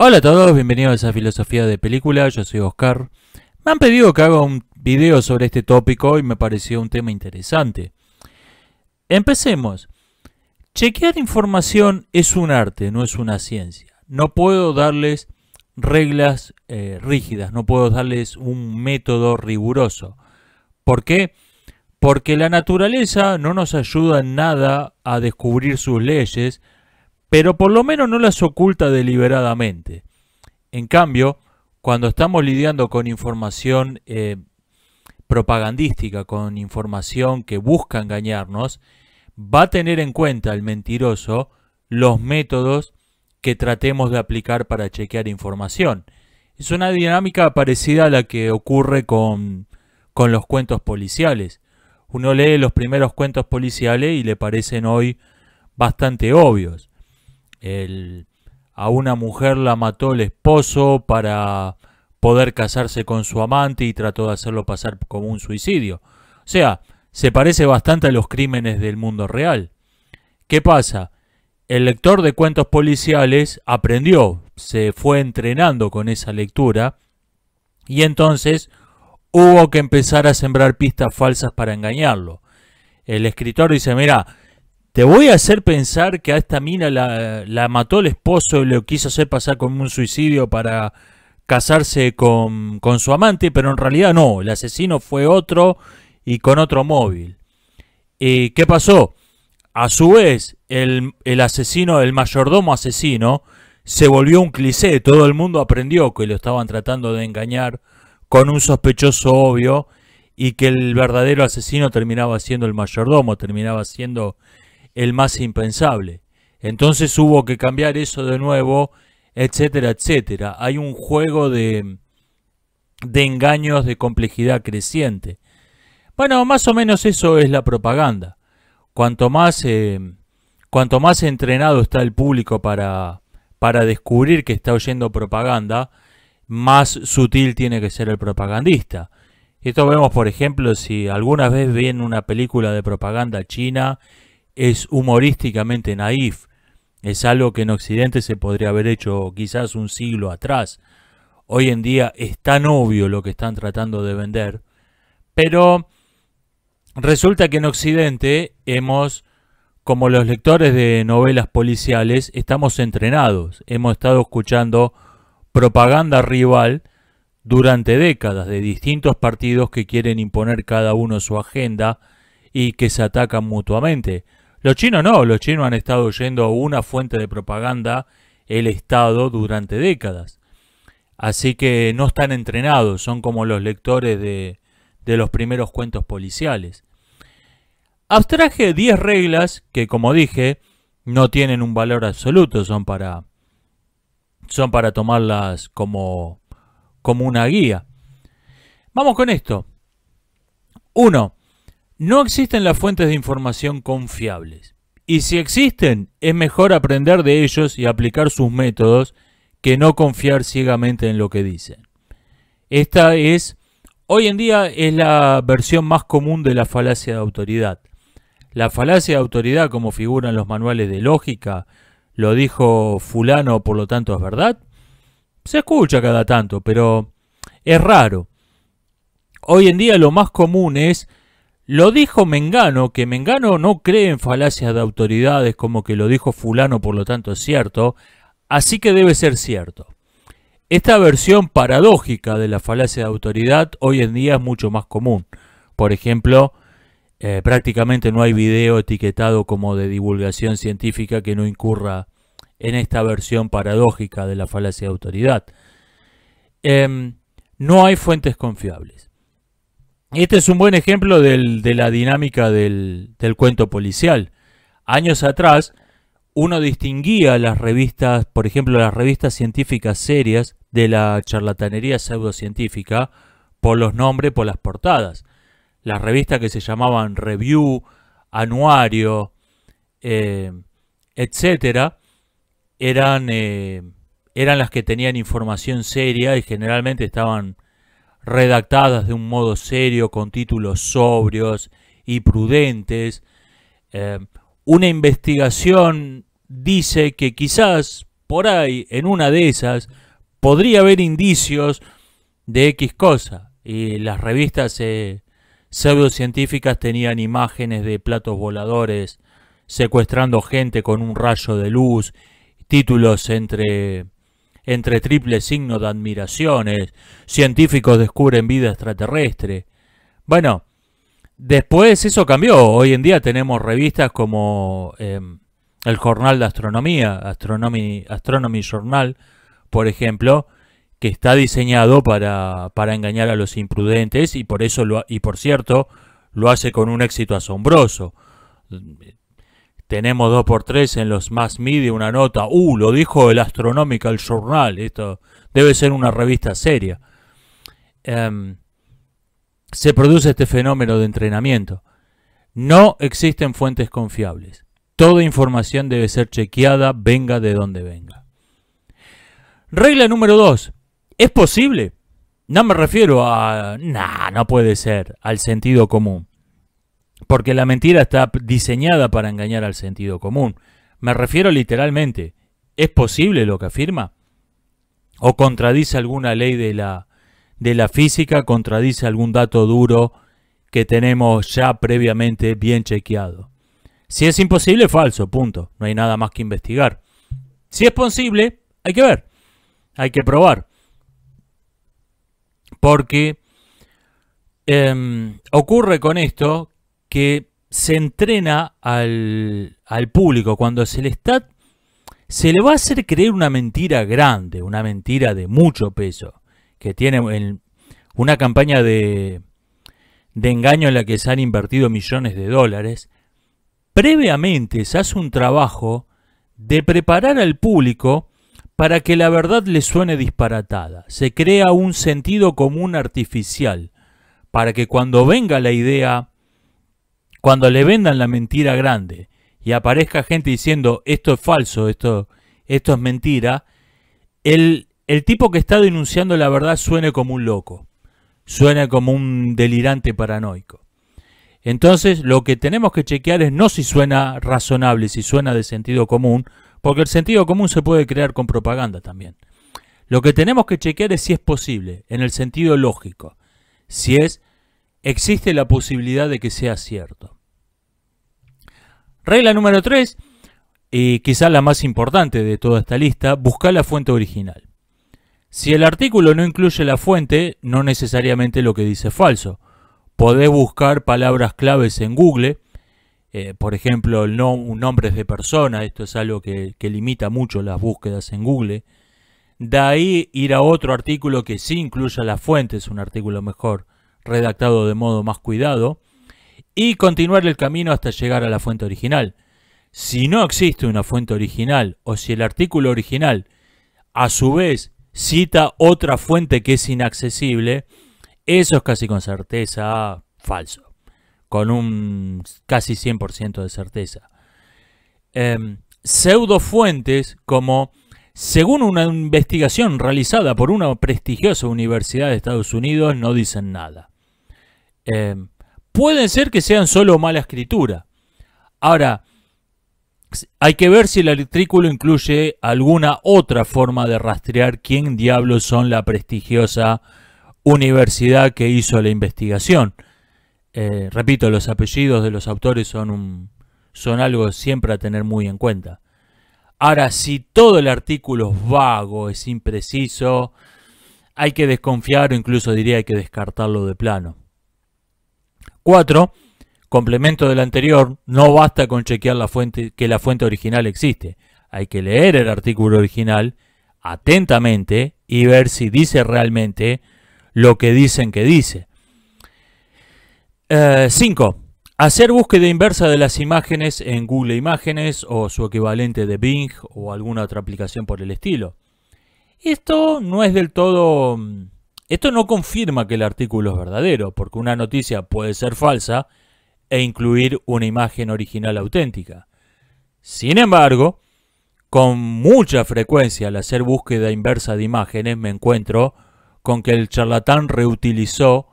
Hola a todos, bienvenidos a Filosofía de Película, yo soy Oscar. Me han pedido que haga un video sobre este tópico y me pareció un tema interesante. Empecemos. Chequear información es un arte, no es una ciencia. No puedo darles reglas eh, rígidas, no puedo darles un método riguroso. ¿Por qué? Porque la naturaleza no nos ayuda en nada a descubrir sus leyes, pero por lo menos no las oculta deliberadamente. En cambio, cuando estamos lidiando con información eh, propagandística, con información que busca engañarnos, va a tener en cuenta el mentiroso los métodos que tratemos de aplicar para chequear información. Es una dinámica parecida a la que ocurre con los cuentos policiales. Uno lee los primeros cuentos policiales y le parecen hoy bastante obvios el, a una mujer la mató el esposo para poder casarse con su amante y trató de hacerlo pasar como un suicidio. O sea, se parece bastante a los crímenes del mundo real. ¿Qué pasa? El lector de cuentos policiales aprendió, se fue entrenando con esa lectura y entonces hubo que empezar a sembrar pistas falsas para engañarlo. El escritor dice, mira, te voy a hacer pensar que a esta mina la, mató el esposo y lo quiso hacer pasar como un suicidio para casarse con, su amante, pero en realidad no, el asesino fue otro y con otro móvil. ¿Y eh, ¿Qué pasó? A su vez, el, el, asesino, el mayordomo asesino, se volvió un cliché. Todo el mundo aprendió que lo estaban tratando de engañar con un sospechoso obvio y que el verdadero asesino terminaba siendo el mayordomo, terminaba siendo el más impensable. Entonces hubo que cambiar eso de nuevo, etcétera, etcétera. Hay un juego de, de engaños de complejidad creciente. Bueno, más o menos eso es la propaganda. Cuanto más, eh, cuanto más entrenado está el público para, para descubrir que está oyendo propaganda, más sutil tiene que ser el propagandista. Esto vemos, por ejemplo, si alguna vez ven una película de propaganda china es humorísticamente naif. Es algo que en Occidente se podría haber hecho quizás un siglo atrás. Hoy en día es tan obvio lo que están tratando de vender. Pero resulta que en Occidente hemos, como los lectores de novelas policiales, estamos entrenados. Hemos estado escuchando propaganda rival durante décadas de distintos partidos que quieren imponer cada uno su agenda y que se atacan mutuamente. Los chinos no, los chinos han estado yendo una fuente de propaganda, el Estado, durante décadas. Así que no están entrenados, son como los lectores de, de los primeros cuentos policiales. Abstraje 10 reglas que, como dije, no tienen un valor absoluto, son para, son para tomarlas como, como una guía. Vamos con esto. 1. No existen las fuentes de información confiables. Y si existen, es mejor aprender de ellos y aplicar sus métodos que no confiar ciegamente en lo que dicen. Esta es, hoy en día, es la versión más común de la falacia de autoridad. La falacia de autoridad, como figuran los manuales de lógica, lo dijo fulano, por lo tanto es verdad. Se escucha cada tanto, pero es raro. Hoy en día lo más común es lo dijo Mengano, que Mengano no cree en falacias de autoridades como que lo dijo fulano, por lo tanto es cierto, así que debe ser cierto. Esta versión paradójica de la falacia de autoridad hoy en día es mucho más común. Por ejemplo, eh, prácticamente no hay video etiquetado como de divulgación científica que no incurra en esta versión paradójica de la falacia de autoridad. Em, no hay fuentes confiables. Este es un buen ejemplo de la dinámica del, cuento policial. Años atrás, uno distinguía las revistas, por ejemplo, las revistas científicas serias de la charlatanería pseudocientífica por los nombres, por las portadas. Las revistas que se llamaban Review, Anuario, eh, etcétera, eran, eh, eran las que tenían información seria y generalmente estaban redactadas de un modo serio, con títulos sobrios y prudentes. Em, una investigación dice que quizás por ahí, en una de esas, podría haber indicios de X cosa. Y las revistas eh, pseudocientíficas tenían imágenes de platos voladores secuestrando gente con un rayo de luz, títulos entre entre triple signo de admiraciones, científicos descubren vida extraterrestre. Bueno, después eso cambió. Hoy en día tenemos revistas como em, el Jornal de Astronomía, Astronomy, Journal, por ejemplo, que está diseñado para, para engañar a los imprudentes y por eso lo, y por cierto lo hace con un éxito asombroso tenemos 2x3 en los más media, una nota. Uh, lo dijo el Astronomical Journal. Esto debe ser una revista seria. Em, se produce este fenómeno de entrenamiento. No existen fuentes confiables. Toda información debe ser chequeada, venga de donde venga. Regla número 2. ¿Es posible? No me refiero a... Nah, no puede ser, al sentido común. Porque la mentira está diseñada para engañar al sentido común. Me refiero literalmente. ¿Es posible lo que afirma? ¿O contradice alguna ley de la, de la física? ¿Contradice algún dato duro que tenemos ya previamente bien chequeado? Si es imposible, falso, punto. No hay nada más que investigar. Si es posible, hay que ver. Hay que probar. Porque em, ocurre con esto que se entrena al, público. Cuando se le está. Se le va a hacer creer una mentira grande, una mentira de mucho peso, que tiene una campaña de, de engaño en la que se han invertido millones de dólares, previamente se hace un trabajo de preparar al público para que la verdad le suene disparatada. Se crea un sentido común artificial para que cuando venga la idea cuando le vendan la mentira grande y aparezca gente diciendo esto es falso, esto, esto es mentira, el, el tipo que está denunciando la verdad suene como un loco, suena como un delirante paranoico. Entonces, lo que tenemos que chequear es no si suena razonable, si suena de sentido común, porque el sentido común se puede crear con propaganda también. Lo que tenemos que chequear es si es posible, en el sentido lógico, si es existe la posibilidad de que sea cierto. Regla número 3, y quizá la más importante de toda esta lista, busca la fuente original. Si el artículo no incluye la fuente, no necesariamente lo que dice es falso. Podés buscar palabras claves en Google, eh, por ejemplo, un nombres de personas, esto es algo que, que limita mucho las búsquedas en Google. De ahí ir a otro artículo que sí incluya la fuente es un artículo mejor redactado de modo más cuidado, y continuar el camino hasta llegar a la fuente original. Si no existe una fuente original o si el artículo original a su vez cita otra fuente que es inaccesible, eso es casi con certeza falso, con un casi 100% de certeza. Eh, em, pseudofuentes como según una investigación realizada por una prestigiosa universidad de Estados Unidos, no dicen nada. Eh, puede ser que sean solo mala escritura. Ahora, hay que ver si el artículo incluye alguna otra forma de rastrear quién diablos son la prestigiosa universidad que hizo la investigación. Eh, repito, los apellidos de los autores son, son algo siempre a tener muy en cuenta. Ahora, si todo el artículo es vago, es impreciso, hay que desconfiar o incluso diría hay que descartarlo de plano. 4. Complemento del anterior, no basta con chequear la fuente, que la fuente original existe. Hay que leer el artículo original atentamente y ver si dice realmente lo que dicen que dice. 5. Eh, Hacer búsqueda inversa de las imágenes en Google Imágenes o su equivalente de Bing o alguna otra aplicación por el estilo. Esto no es del todo... Mm, esto no confirma que el artículo es verdadero, porque una noticia puede ser falsa e incluir una imagen original auténtica. Sin embargo, con mucha frecuencia al hacer búsqueda inversa de imágenes me encuentro con que el charlatán reutilizó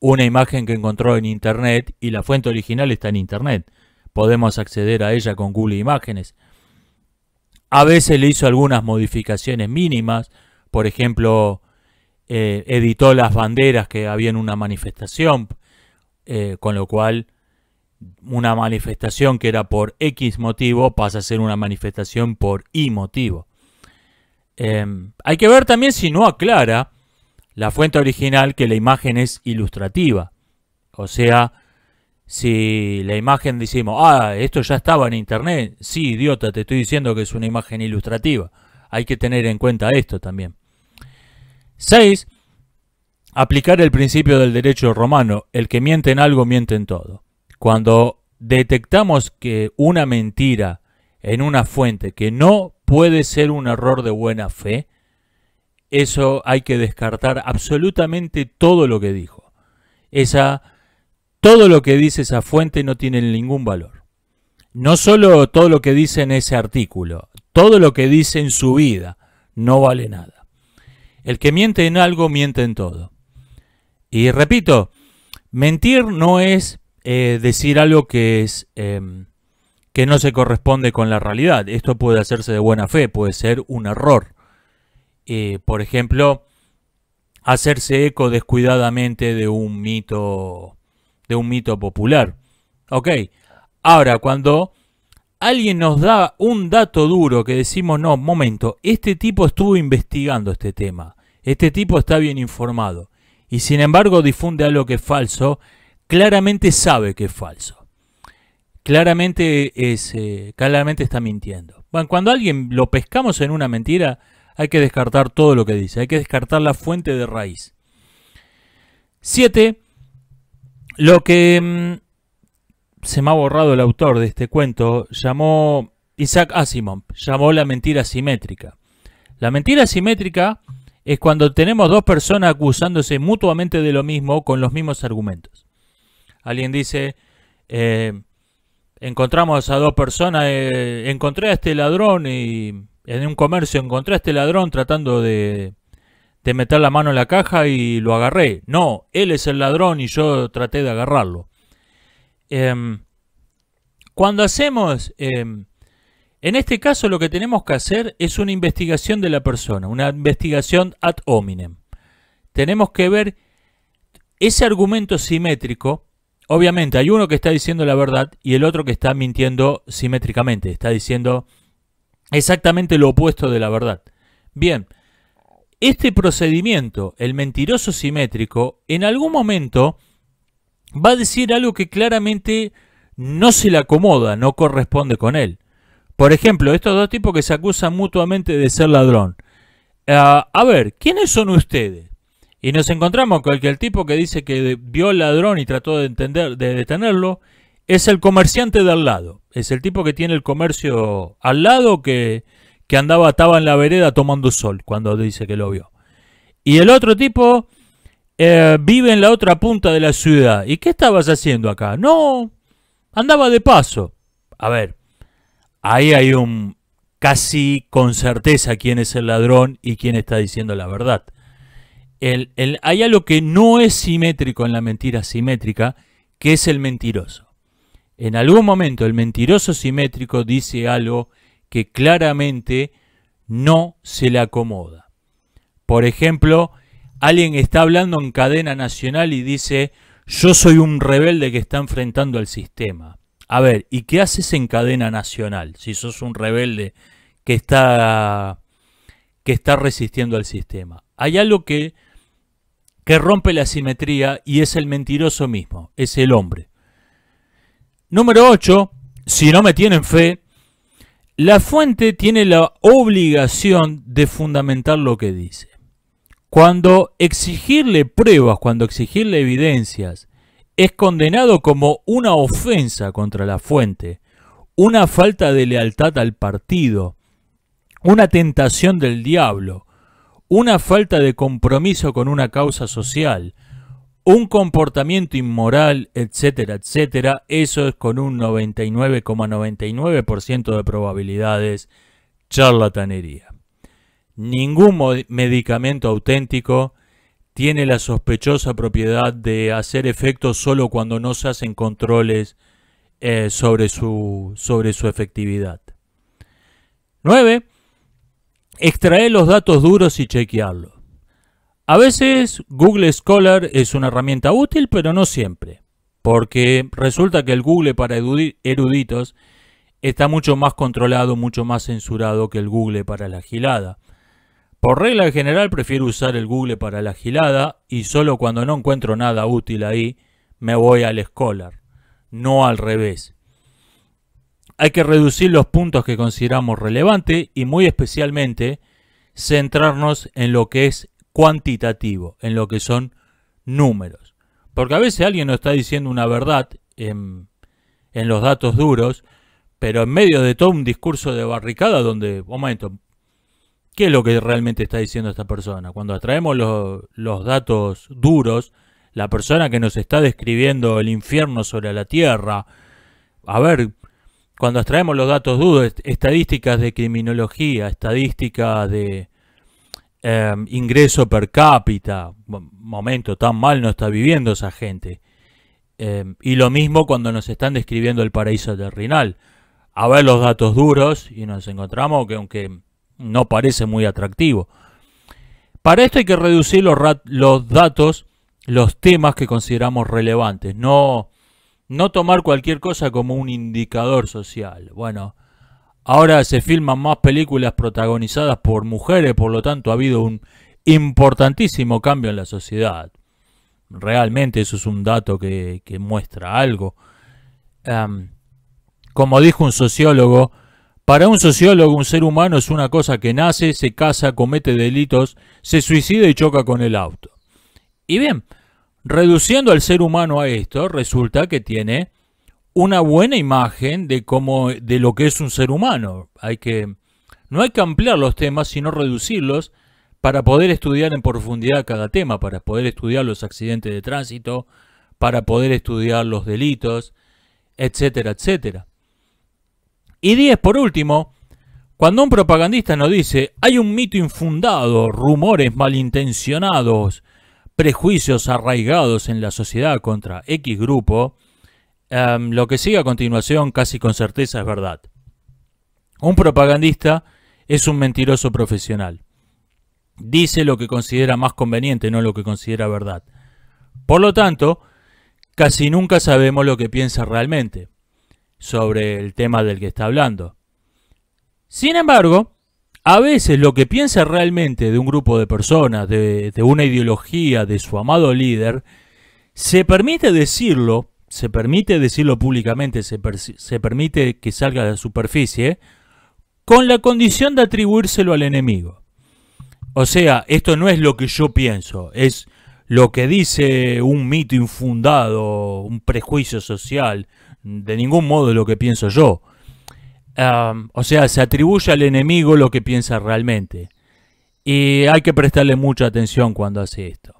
una imagen que encontró en Internet y la fuente original está en Internet. Podemos acceder a ella con Google Imágenes. A veces le hizo algunas modificaciones mínimas, por ejemplo, eh, editó las banderas que había en una manifestación, eh, con lo cual una manifestación que era por X motivo pasa a ser una manifestación por Y motivo. Eh, hay que ver también si no aclara la fuente original que la imagen es ilustrativa. O sea, si la imagen decimos, ah, esto ya estaba en internet, sí, idiota, te estoy diciendo que es una imagen ilustrativa. Hay que tener en cuenta esto también. 6. Aplicar el principio del derecho romano, el que miente en algo miente en todo. Cuando detectamos que una mentira en una fuente que no puede ser un error de buena fe, eso hay que descartar absolutamente todo lo que dijo. Esa, todo lo que dice esa fuente no tiene ningún valor. No solo todo lo que dice en ese artículo, todo lo que dice en su vida no vale nada. El que miente en algo, miente en todo. Y repito, mentir no es eh, decir algo que es... Em, que no se corresponde con la realidad. Esto puede hacerse de buena fe, puede ser un error. Eh, por ejemplo, hacerse eco descuidadamente de un mito, de un mito popular. Ok, ahora cuando alguien nos da un dato duro que decimos, no, momento, este tipo estuvo investigando este tema, este tipo está bien informado, y sin embargo difunde algo que es falso, claramente sabe que es falso. Claramente, es, eh, claramente está mintiendo. Bueno, cuando alguien lo pescamos en una mentira, hay que descartar todo lo que dice, hay que descartar la fuente de raíz. 7. Lo que mm, se me ha borrado el autor de este cuento llamó Isaac Asimov, llamó la mentira simétrica. La mentira simétrica es cuando tenemos dos personas acusándose mutuamente de lo mismo con los mismos argumentos. Alguien dice, eh, encontramos a dos personas, eh, encontré a este ladrón y en un comercio encontré a este ladrón tratando de, meter la mano en la caja y lo agarré. No, él es el ladrón y yo traté de agarrarlo. Em, cuando hacemos, em, en este caso lo que tenemos que hacer es una investigación de la persona, una investigación ad hominem. Tenemos que ver ese argumento simétrico. Obviamente hay uno que está diciendo la verdad y el otro que está mintiendo simétricamente. Está diciendo Exactamente lo opuesto de la verdad. Bien, este procedimiento, el mentiroso simétrico, en algún momento va a decir algo que claramente no se le acomoda, no corresponde con él. Por ejemplo, estos dos tipos que se acusan mutuamente de ser ladrón. Ah, a ver, ¿quiénes son ustedes? Y nos encontramos con el tipo que dice que vio al ladrón y trató de, entender, de detenerlo, es el comerciante de al lado. Es el tipo que tiene el comercio al lado que, andaba, estaba en la vereda tomando sol cuando dice que lo vio. Y el otro tipo eh, vive en la otra punta de la ciudad. ¿Y qué estabas haciendo acá? No, andaba de paso. A ver, ahí hay un casi con certeza quién es el ladrón y quién está diciendo la verdad. el, hay algo que no es simétrico en la mentira simétrica, que es el mentiroso. En algún momento el mentiroso simétrico dice algo que claramente no se le acomoda. Por ejemplo, alguien está hablando en cadena nacional y dice, yo soy un rebelde que está enfrentando al sistema. A ver, ¿y qué haces en cadena nacional si sos un rebelde que está, que está resistiendo al sistema? Hay algo que, que rompe la simetría y es el mentiroso mismo, es el hombre. Número 8. Si no me tienen fe, la fuente tiene la obligación de fundamentar lo que dice. Cuando exigirle pruebas, cuando exigirle evidencias, es condenado como una ofensa contra la fuente, una falta de lealtad al partido, una tentación del diablo, una falta de compromiso con una causa social, un comportamiento inmoral, etcétera, etcétera, eso es con un 99,99% de probabilidades charlatanería. Ningún medicamento auténtico tiene la sospechosa propiedad de hacer efectos solo cuando no se hacen controles eh, sobre, su, sobre su efectividad. 9. Extraer los datos duros y chequearlos. A veces Google Scholar es una herramienta útil, pero no siempre, porque resulta que el Google para eruditos está mucho más controlado, mucho más censurado que el Google para la gilada. Por regla general prefiero usar el Google para la gilada y solo cuando no encuentro nada útil ahí me voy al Scholar, no al revés. Hay que reducir los puntos que consideramos relevantes y muy especialmente centrarnos en lo que es cuantitativo, en lo que son números. Porque a veces alguien nos está diciendo una verdad en, los datos duros, pero en medio de todo un discurso de barricada donde, un momento, ¿qué es lo que realmente está diciendo esta persona? Cuando atraemos los datos duros, la persona que nos está describiendo el infierno sobre la tierra, a ver, cuando extraemos los datos duros, estadísticas de criminología, estadísticas de, Em, ingreso per cápita. Momento, tan mal no está viviendo esa gente. Em, y lo mismo cuando nos están describiendo el paraíso terrenal. A ver los datos duros y nos encontramos que aunque no parece muy atractivo. Para esto hay que reducir los, los datos, los temas que consideramos relevantes. No, no tomar cualquier cosa como un indicador social. Bueno, Ahora se filman más películas protagonizadas por mujeres, por lo tanto ha habido un importantísimo cambio en la sociedad. Realmente eso es un dato que, muestra algo. como dijo un sociólogo, para un sociólogo un ser humano es una cosa que nace, se casa, comete delitos, se suicida y choca con el auto. Y bien, reduciendo al ser humano a esto, resulta que tiene una buena imagen de cómo de lo que es un ser humano. Hay que no hay que ampliar los temas, sino reducirlos para poder estudiar en profundidad cada tema, para poder estudiar los accidentes de tránsito, para poder estudiar los delitos, etcétera, etcétera. Y diez, por último, cuando un propagandista nos dice, hay un mito infundado, rumores malintencionados, prejuicios arraigados en la sociedad contra X grupo, Em, lo que sigue a continuación casi con certeza es verdad. Un propagandista es un mentiroso profesional. Dice lo que considera más conveniente, no lo que considera verdad. Por lo tanto, casi nunca sabemos lo que piensa realmente sobre el tema del que está hablando. Sin embargo, a veces lo que piensa realmente de un grupo de personas, de, una ideología, de su amado líder, se permite decirlo se permite decirlo públicamente, se, permite que salga a la superficie, con la condición de atribuírselo al enemigo. O sea, esto no es lo que yo pienso, es lo que dice un mito infundado, un prejuicio social, de ningún modo lo que pienso yo. o sea, se atribuye al enemigo lo que piensa realmente. Y hay que prestarle mucha atención cuando hace esto.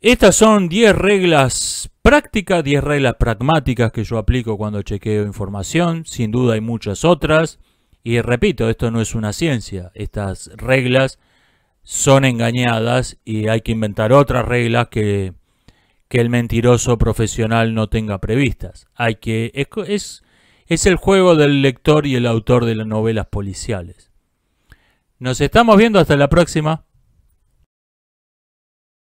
Estas son 10 reglas prácticas, 10 reglas pragmáticas que yo aplico cuando chequeo información. Sin duda hay muchas otras. Y repito, esto no es una ciencia. Estas reglas son engañadas y hay que inventar otras reglas que, el mentiroso profesional no tenga previstas. Hay que. es, es el juego del lector y el autor de las novelas policiales. Nos estamos viendo hasta la próxima.